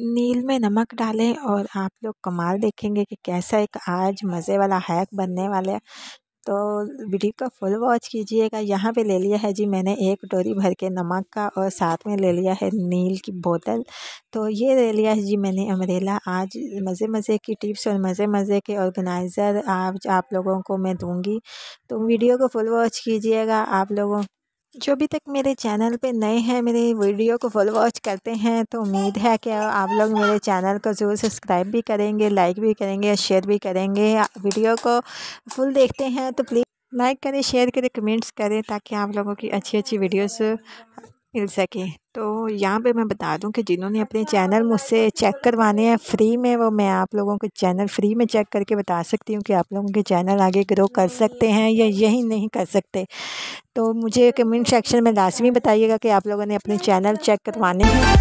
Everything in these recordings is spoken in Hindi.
नील में नमक डालें और आप लोग कमाल देखेंगे कि कैसा एक आज मज़े वाला हैक बनने वाला है तो वीडियो का फुल वॉच कीजिएगा यहाँ पे ले लिया है जी मैंने एक डोरी भर के नमक का और साथ में ले लिया है नील की बोतल तो ये ले लिया है जी मैंने अमरेला आज मज़े मज़े की टिप्स और मज़े मज़े के ऑर्गेनाइज़र आज आप लोगों को मैं दूंगी तो वीडियो को फुल वॉच कीजिएगा आप लोगों जो अभी तक मेरे चैनल पे नए हैं मेरे वीडियो को फुल वॉच करते हैं तो उम्मीद है कि आप लोग मेरे चैनल को ज़रूर सब्सक्राइब भी करेंगे लाइक भी करेंगे और शेयर भी करेंगे वीडियो को फुल देखते हैं तो प्लीज़ लाइक करें शेयर करें कमेंट्स करें ताकि आप लोगों की अच्छी अच्छी वीडियोस मिल सके तो यहाँ पे मैं बता दूँ कि जिन्होंने अपने चैनल मुझसे चेक करवाने हैं फ्री में वो मैं आप लोगों के चैनल फ्री में चेक करके बता सकती हूँ कि आप लोगों के चैनल आगे ग्रो कर सकते हैं या यही नहीं कर सकते तो मुझे कमेंट सेक्शन में लाजमी बताइएगा कि आप लोगों ने अपने चैनल चेक करवाने हैं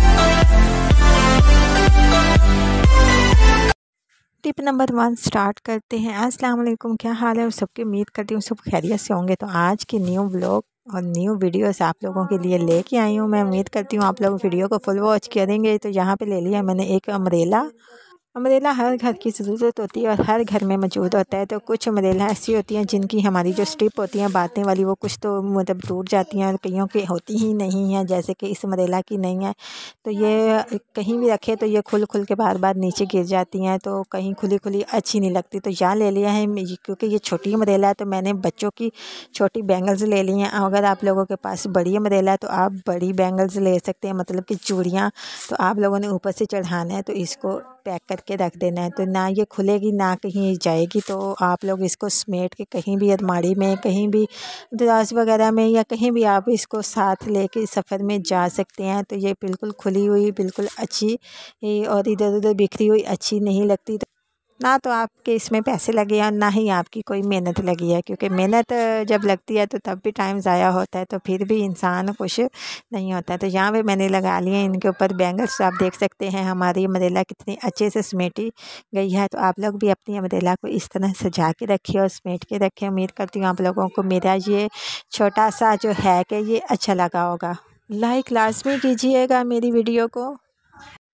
टिप नंबर वन स्टार्ट करते हैं अस्सलाम वालेकुम क्या हाल है और सबकी उम्मीद करती हूँ सब खैरियत से होंगे तो आज के न्यू ब्लॉग और न्यू वीडियोस आप लोगों के लिए लेके आई हूँ मैं उम्मीद करती हूँ आप लोग वीडियो को फुल वॉच करेंगे तो यहाँ पे ले लिया मैंने एक अमरेला अम्ब्रेला हर घर की ज़रूरत होती है और हर घर में मौजूद होता है तो कुछ अम्ब्रेला ऐसी होती हैं जिनकी हमारी जो स्ट्रिप होती हैं बातें वाली वो कुछ तो मतलब टूट जाती हैं और कईयों की होती ही नहीं हैं जैसे कि इस अम्ब्रेला की नहीं है तो ये कहीं भी रखे तो ये खुल खुल के बार बार नीचे गिर जाती हैं तो कहीं खुली खुली अच्छी नहीं लगती तो यहाँ ले लिया है क्योंकि ये छोटी अम्ब्रेला है तो मैंने बच्चों की छोटी बैंगल्स ले ली हैं अगर आप लोगों के पास बड़ी अम्ब्रेला है तो आप बड़ी बैंगल्स ले सकते हैं मतलब कि चूड़ियाँ तो आप लोगों ने ऊपर से चढ़ाना है तो इसको पैक करके रख देना है तो ना ये खुलेगी ना कहीं जाएगी तो आप लोग इसको समेट के कहीं भी अलमारी में कहीं भी दराज वगैरह में या कहीं भी आप इसको साथ लेके सफ़र में जा सकते हैं तो ये बिल्कुल खुली हुई बिल्कुल अच्छी और इधर उधर बिखरी हुई अच्छी नहीं लगती ना तो आपके इसमें पैसे लगे हैं ना ही आपकी कोई मेहनत लगी है क्योंकि मेहनत जब लगती है तो तब भी टाइम ज़ाया होता है तो फिर भी इंसान खुश नहीं होता है तो यहाँ पे मैंने लगा लिए इनके ऊपर बैंगल्स आप देख सकते हैं हमारी अमरेला कितनी अच्छे से समेटी गई है तो आप लोग भी अपनी अमरेला को इस तरह सजा के रखिए और समेट के रखें उम्मीद करती हूँ आप लोगों को मेरा ये छोटा सा जो है कि ये अच्छा लगा होगा लाइक लाजमी कीजिएगा मेरी वीडियो को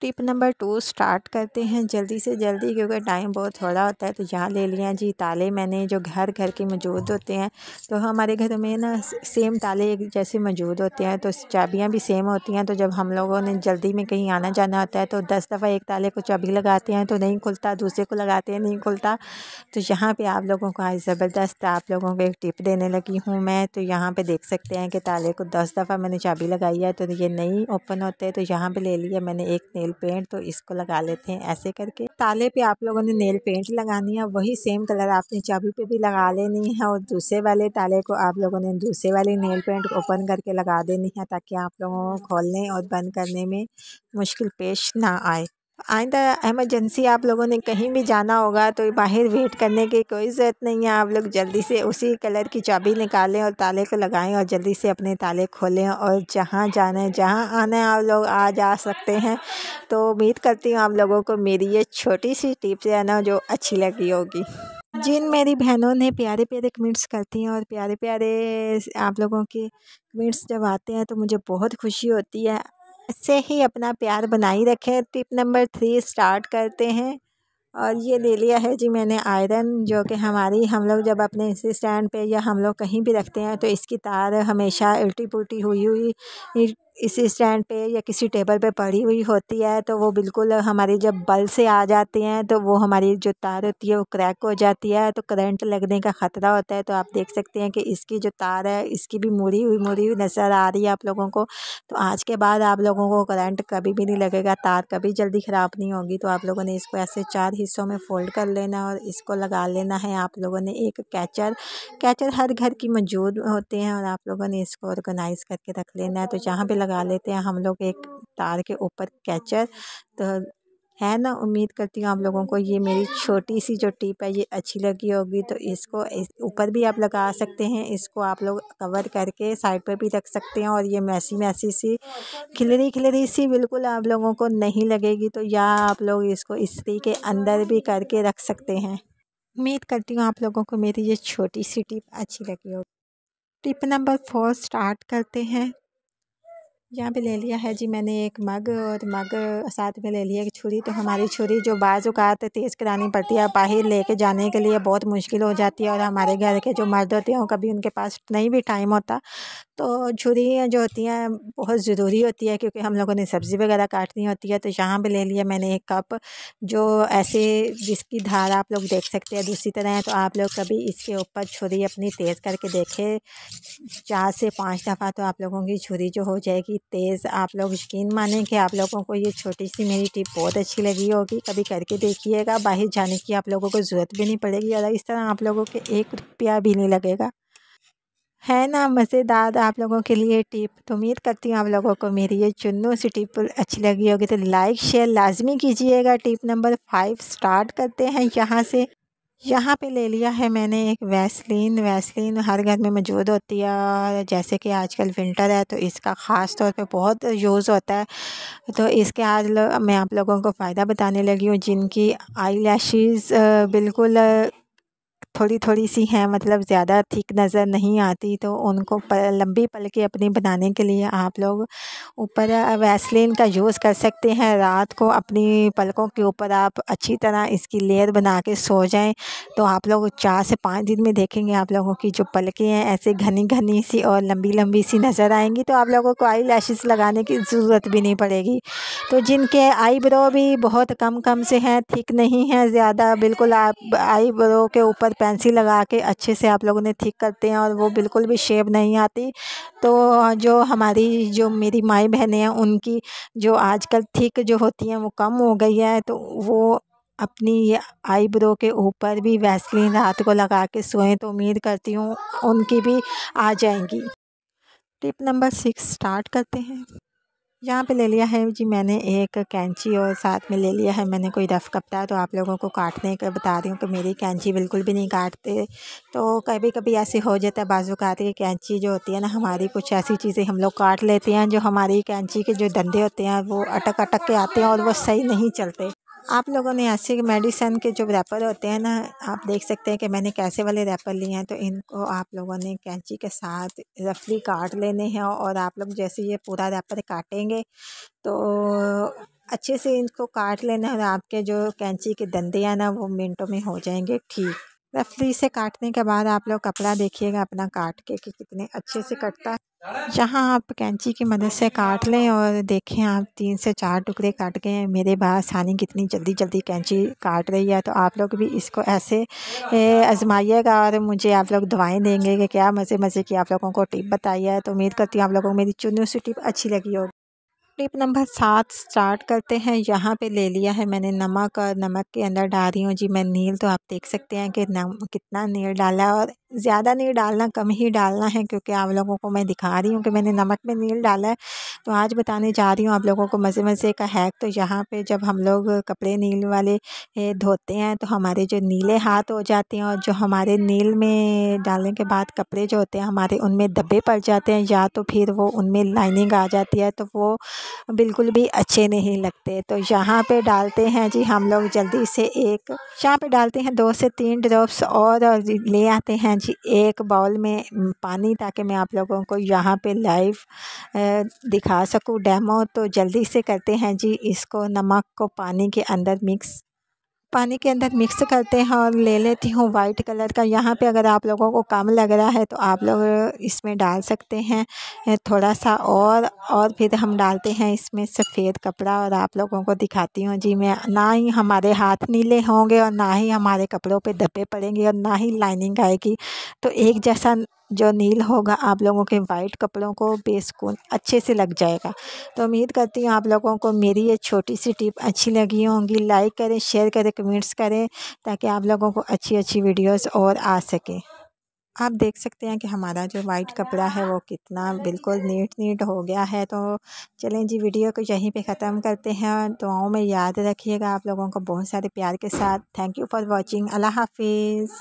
टिप नंबर टू स्टार्ट करते हैं जल्दी से जल्दी क्योंकि टाइम बहुत थोड़ा होता है तो यहाँ ले लिया जी ताले मैंने जो घर घर के मौजूद होते हैं तो हमारे घर में ना सेम ताले एक जैसे मौजूद होते हैं तो चाबियाँ भी सेम होती हैं तो जब हम लोगों ने जल्दी में कहीं आना जाना होता है तो दस दफ़ा एक ताले को चाबी लगाते हैं तो नहीं खुलता दूसरे को लगाते हैं नहीं खुलता तो यहाँ पर आप लोगों को आज ज़बरदस्त आप लोगों को एक टिप देने लगी हूँ मैं तो यहाँ पर देख सकते हैं कि ताले को दस दफ़ा मैंने चाबी लगाई है तो ये नहीं ओपन होते तो यहाँ पर ले लिया मैंने एक नेल पेंट तो इसको लगा लेते हैं ऐसे करके ताले पे आप लोगों ने नेल पेंट लगानी है वही सेम कलर आपने चाबी पे भी लगा लेनी है और दूसरे वाले ताले को आप लोगों ने दूसरे वाले नेल पेंट ओपन करके लगा देनी है ताकि आप लोगों को खोलने और बंद करने में मुश्किल पेश ना आए आइंदा एमरजेंसी आप लोगों ने कहीं भी जाना होगा तो बाहर वेट करने की कोई ज़रूरत नहीं है आप लोग जल्दी से उसी कलर की चाबी निकालें और ताले को लगाएं और जल्दी से अपने ताले खोलें और जहाँ जाना है जहाँ आना है आप लोग आ जा सकते हैं तो उम्मीद करती हूँ आप लोगों को मेरी ये छोटी सी टिप्स है ना जो अच्छी लगी होगी जिन मेरी बहनों ने प्यारे प्यारे कमेंट्स करती हैं और प्यारे प्यारे आप लोगों के कमेंट्स जब आते हैं तो मुझे बहुत खुशी होती है से ही अपना प्यार बनाई रखें टिप नंबर थ्री स्टार्ट करते हैं और ये ले लिया है जी मैंने आयरन जो कि हमारी हम लोग जब अपने इसी स्टैंड पे या हम लोग कहीं भी रखते हैं तो इसकी तार हमेशा उल्टी पुलटी हुई हुई इसी स्टैंड पे या किसी टेबल पे पड़ी हुई होती है तो वो बिल्कुल हमारी जब बल से आ जाती हैं तो वो हमारी जो तार होती है वो क्रैक हो जाती है तो करंट लगने का ख़तरा होता है तो आप देख सकते हैं कि इसकी जो तार है इसकी भी मुड़ी हुई मुड़ी हुई नज़र आ रही है आप लोगों को तो आज के बाद आप लोगों को करेंट कभी भी नहीं लगेगा तार कभी जल्दी ख़राब नहीं होगी तो आप लोगों ने इसको ऐसे चार हिस्सों में फ़ोल्ड कर लेना और इसको लगा लेना है आप लोगों ने एक कैचर कैचर हर घर की मौजूद होते हैं और आप लोगों ने इसको ऑर्गेनाइज़ करके रख लेना है तो जहाँ भी लगा लेते हैं हम लोग एक तार के ऊपर कैचर तो है ना उम्मीद करती हूँ आप लोगों को ये मेरी छोटी सी जो टिप है ये अच्छी लगी होगी तो इसको ऊपर भी आप लगा सकते हैं इसको आप लोग कवर करके साइड पर भी रख सकते हैं और ये मैसी मैसी सी खिलरी खिलरी सी बिल्कुल आप लोगों को नहीं लगेगी तो या आप लोग इसको इस्त्री के अंदर भी करके रख सकते हैं उम्मीद करती हूँ आप लोगों को मेरी ये छोटी सी टिप अच्छी लगी होगी टिप नंबर फोर स्टार्ट करते हैं यहाँ पे ले लिया है जी मैंने एक मग और मग साथ में ले लिया एक छुरी तो हमारी छुरी जो तो तेज़ करानी पड़ती है बाहर लेके जाने के लिए बहुत मुश्किल हो जाती है और हमारे घर के जो मर्द होते हैं कभी उनके पास नहीं भी टाइम होता तो छुरी जो होती हैं बहुत ज़रूरी होती है क्योंकि हम लोगों ने सब्ज़ी वगैरह काटनी होती है तो यहाँ पर ले लिया मैंने एक कप जो ऐसे जिसकी धार आप लोग देख सकते हैं दूसरी तरह है तो आप लोग कभी इसके ऊपर छुरी अपनी तेज़ करके देखें चार से पाँच दफ़ा तो आप लोगों की छुरी जो हो जाएगी तेज़ आप लोग यकीन माने कि आप लोगों को ये छोटी सी मेरी टिप बहुत अच्छी लगी होगी कभी करके देखिएगा बाहर जाने की आप लोगों को ज़रूरत भी नहीं पड़ेगी और इस तरह आप लोगों के एक रुपया भी नहीं लगेगा है ना मज़ेदार आप लोगों के लिए टिप तो उम्मीद करती हूँ आप लोगों को मेरी ये चुनू सी टिप अच्छी लगी होगी तो लाइक शेयर लाजमी कीजिएगा टिप नंबर फाइव स्टार्ट करते हैं यहाँ से यहाँ पे ले लिया है मैंने एक वैसलीन वैसलीन हर घर में मौजूद होती है और जैसे कि आजकल विंटर है तो इसका ख़ास तौर पे बहुत यूज़ होता है तो इसके आज मैं आप लोगों को फ़ायदा बताने लगी हूँ जिनकी आई बिल्कुल थोड़ी थोड़ी सी हैं मतलब ज़्यादा थिक नज़र नहीं आती तो उनको पल, लंबी पलकें अपनी बनाने के लिए आप लोग ऊपर वैसलिन का यूज़ कर सकते हैं रात को अपनी पलकों के ऊपर आप अच्छी तरह इसकी लेयर बना के सो जाएं तो आप लोग चार से पाँच दिन में देखेंगे आप लोगों की जो पलकें हैं ऐसे घनी घनी सी और लंबी लंबी सी नज़र आएंगी तो आप लोगों को आई लैशेज़ लगाने की ज़रूरत भी नहीं पड़ेगी तो जिनके आईब्रो भी बहुत कम कम से हैं थिक नहीं है ज़्यादा बिल्कुल आप आईब्रो के ऊपर पेंसिल लगा के अच्छे से आप लोगों ने ठीक करते हैं और वो बिल्कुल भी शेप नहीं आती तो जो हमारी जो मेरी माई बहनें हैं उनकी जो आजकल ठीक जो होती हैं वो कम हो गई है तो वो अपनी आईब्रो के ऊपर भी वैसलिन रात को लगा के सोएं तो उम्मीद करती हूँ उनकी भी आ जाएंगी टिप नंबर सिक्स स्टार्ट करते हैं यहाँ पे ले लिया है जी मैंने एक कैंची और साथ में ले लिया है मैंने कोई रफ़ कपड़ा तो आप लोगों को काटने का बता रही हूँ कि मेरी कैंची बिल्कुल भी नहीं काटते तो कभी कभी ऐसे हो जाता है बाजू का आती कैंची जो होती है ना हमारी कुछ ऐसी चीज़ें हम लोग काट लेते हैं जो हमारी कैंची के जो धंधे होते हैं वो अटक अटक के आते हैं और वो सही नहीं चलते आप लोगों ने ऐसे मेडिसन के जो रैपर होते हैं ना आप देख सकते हैं कि मैंने कैसे वाले रैपर लिए हैं तो इनको आप लोगों ने कैंची के साथ रफली काट लेने हैं और आप लोग जैसे ये पूरा रैपर काटेंगे तो अच्छे से इनको काट लेना और आपके जो कैंची के दंदे हैं ना वो मिनटों में हो जाएंगे ठीक रफली से काटने के बाद आप लोग कपड़ा देखिएगा अपना काट के कि कितने अच्छे से कटता है यहाँ आप कैंची की मदद से काट लें और देखें आप तीन से चार टुकड़े काट गए मेरे बाहर सानी कितनी जल्दी जल्दी कैंची काट रही है तो आप लोग भी इसको ऐसे आजमाइएगा और मुझे आप लोग दवाएं देंगे कि क्या मज़े मज़े की आप लोगों को टिप बताई है तो उम्मीद करती हूँ आप लोगों को मेरी चुनी सी टिप अच्छी लगी होगी टिप नंबर सात स्टार्ट करते हैं यहाँ पे ले लिया है मैंने नमक और नमक के अंदर डाल रही हूँ जी मैं नील तो आप देख सकते हैं कि नम कितना नील डाला और ज़्यादा नहीं डालना कम ही डालना है क्योंकि आप लोगों को मैं दिखा रही हूँ कि मैंने नमक में नील डाला है तो आज बताने जा रही हूँ आप लोगों को मज़े मज़े का हैक तो यहाँ पे जब हम लोग कपड़े नील वाले धोते हैं तो हमारे जो नीले हाथ हो जाते हैं और जो हमारे नील में डालने के बाद कपड़े जो होते हैं हमारे उनमें धब्बे पड़ जाते हैं या तो फिर वो उनमें लाइनिंग आ जाती है तो वो बिल्कुल भी अच्छे नहीं लगते तो यहाँ पर डालते हैं जी हम लोग जल्दी से एक यहाँ पर डालते हैं दो से तीन ड्रॉप्स और ले आते हैं जी एक बाउल में पानी ताकि मैं आप लोगों को यहाँ पे लाइव दिखा सकूँ डेमो तो जल्दी से करते हैं जी इसको नमक को पानी के अंदर मिक्स पानी के अंदर मिक्स करते हैं और ले लेती हूँ वाइट कलर का यहाँ पे अगर आप लोगों को कम लग रहा है तो आप लोग इसमें डाल सकते हैं थोड़ा सा और और फिर हम डालते हैं इसमें सफ़ेद कपड़ा और आप लोगों को दिखाती हूँ जी मैं ना ही हमारे हाथ नीले होंगे और ना ही हमारे कपड़ों पे धब्बे पड़ेंगे और ना ही लाइनिंग आएगी तो एक जैसा जो नील होगा आप लोगों के वाइट कपड़ों को बेसकून अच्छे से लग जाएगा तो उम्मीद करती हूँ आप लोगों को मेरी ये छोटी सी टिप अच्छी लगी होंगी लाइक करें शेयर करें कमेंट्स करें ताकि आप लोगों को अच्छी अच्छी वीडियोस और आ सके आप देख सकते हैं कि हमारा जो वाइट कपड़ा है वो कितना बिल्कुल नीट नीट हो गया है तो चलें जी वीडियो को यहीं पे ख़त्म करते हैं दुआओं तो में याद रखिएगा आप लोगों को बहुत सारे प्यार के साथ थैंक यू फॉर वाचिंग अल्लाह हाफिज़